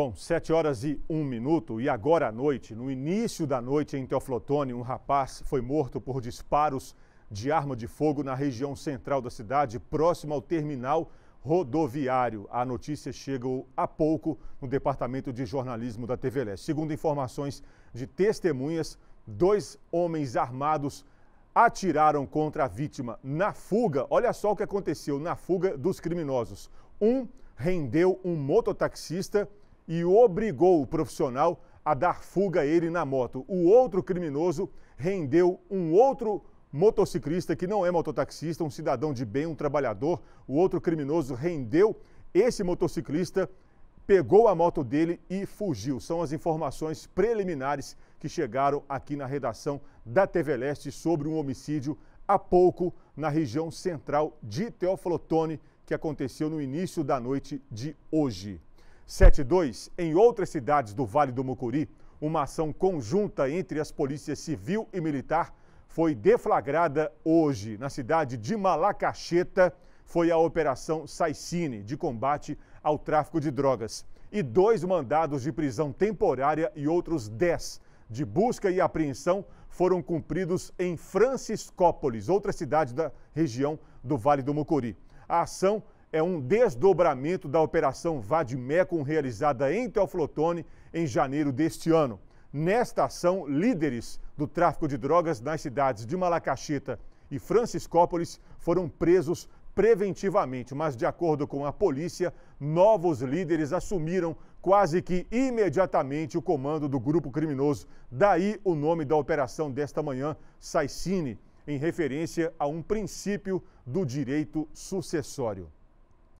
Bom, 7 horas e 1 minuto e agora à noite, no início da noite em Teoflotone, um rapaz foi morto por disparos de arma de fogo na região central da cidade, próximo ao terminal rodoviário. A notícia chegou há pouco no departamento de jornalismo da TV Leste. Segundo informações de testemunhas, dois homens armados atiraram contra a vítima na fuga. Olha só o que aconteceu na fuga dos criminosos. Um rendeu um mototaxista e obrigou o profissional a dar fuga a ele na moto. O outro criminoso rendeu um outro motociclista que não é mototaxista, um cidadão de bem, um trabalhador. O outro criminoso rendeu esse motociclista, pegou a moto dele e fugiu. São as informações preliminares que chegaram aqui na redação da TV Leste sobre um homicídio há pouco na região central de Teoflotone, que aconteceu no início da noite de hoje. 72, em outras cidades do Vale do Mucuri, uma ação conjunta entre as polícias civil e militar foi deflagrada hoje na cidade de Malacacheta. Foi a Operação Saicine de combate ao tráfico de drogas. E dois mandados de prisão temporária e outros dez de busca e apreensão foram cumpridos em Franciscópolis, outra cidade da região do Vale do Mucuri. A ação é um desdobramento da Operação Vadmecum realizada em Teoflotone em janeiro deste ano. Nesta ação, líderes do tráfico de drogas nas cidades de Malacaxita e Franciscópolis foram presos preventivamente, mas de acordo com a polícia, novos líderes assumiram quase que imediatamente o comando do grupo criminoso. Daí o nome da operação desta manhã, Saicine, em referência a um princípio do direito sucessório.